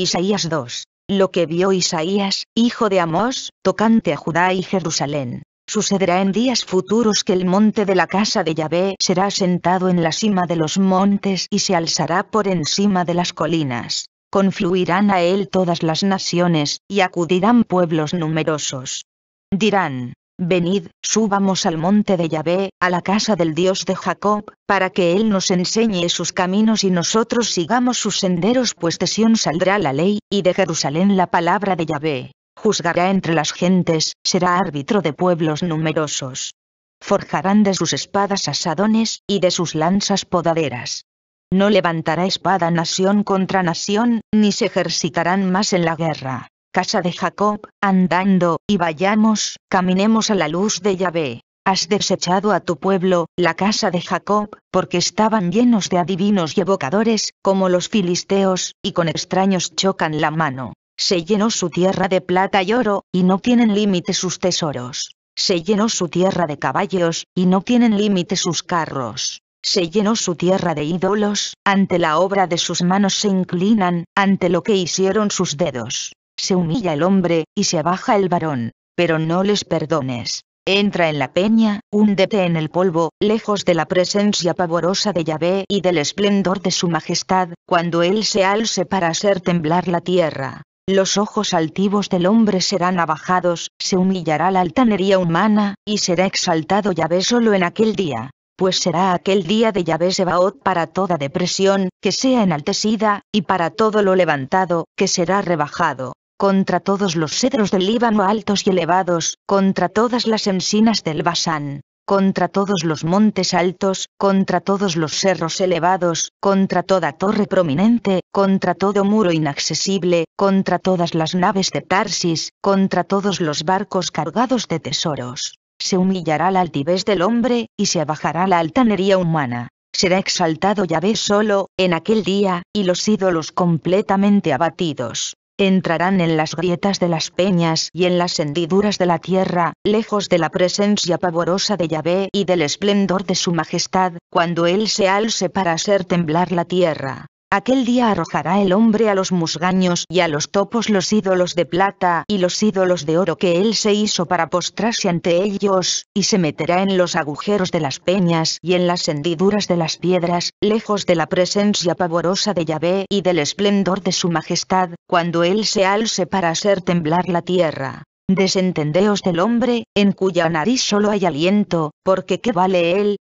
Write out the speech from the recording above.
Isaías 2. Lo que vio Isaías, hijo de Amós, tocante a Judá y Jerusalén. Sucederá en días futuros que el monte de la casa de Yahvé será sentado en la cima de los montes y se alzará por encima de las colinas. Confluirán a él todas las naciones, y acudirán pueblos numerosos. Dirán, Venid, subamos al monte de Yahvé, a la casa del Dios de Jacob, para que Él nos enseñe sus caminos y nosotros sigamos sus senderos, pues de Sión saldrá la ley, y de Jerusalén la palabra de Yahvé. Juzgará entre las gentes, será árbitro de pueblos numerosos. Forjarán de sus espadas asadones, y de sus lanzas podaderas. No levantará espada nación contra nación, ni se ejercitarán más en la guerra casa de Jacob, andando, y vayamos, caminemos a la luz de Yahvé. Has desechado a tu pueblo, la casa de Jacob, porque estaban llenos de adivinos y evocadores, como los filisteos, y con extraños chocan la mano. Se llenó su tierra de plata y oro, y no tienen límite sus tesoros. Se llenó su tierra de caballos, y no tienen límite sus carros. Se llenó su tierra de ídolos, ante la obra de sus manos se inclinan, ante lo que hicieron sus dedos se humilla el hombre, y se abaja el varón, pero no les perdones. Entra en la peña, húndete en el polvo, lejos de la presencia pavorosa de Yahvé y del esplendor de su majestad, cuando él se alce para hacer temblar la tierra. Los ojos altivos del hombre serán abajados, se humillará la altanería humana, y será exaltado Yahvé solo en aquel día pues será aquel día de Yahvé Sebaot para toda depresión, que sea enaltecida, y para todo lo levantado, que será rebajado contra todos los cedros del Líbano altos y elevados, contra todas las ensinas del Basán, contra todos los montes altos, contra todos los cerros elevados, contra toda torre prominente, contra todo muro inaccesible, contra todas las naves de Tarsis, contra todos los barcos cargados de tesoros. Se humillará la altivez del hombre, y se abajará la altanería humana. Será exaltado Yahvé solo, en aquel día, y los ídolos completamente abatidos entrarán en las grietas de las peñas y en las hendiduras de la tierra, lejos de la presencia pavorosa de Yahvé y del esplendor de su majestad, cuando él se alce para hacer temblar la tierra. Aquel día arrojará el hombre a los musgaños y a los topos los ídolos de plata y los ídolos de oro que él se hizo para postrarse ante ellos, y se meterá en los agujeros de las peñas y en las hendiduras de las piedras, lejos de la presencia pavorosa de Yahvé y del esplendor de su majestad, cuando él se alce para hacer temblar la tierra. Desentendeos del hombre, en cuya nariz solo hay aliento, porque qué vale él,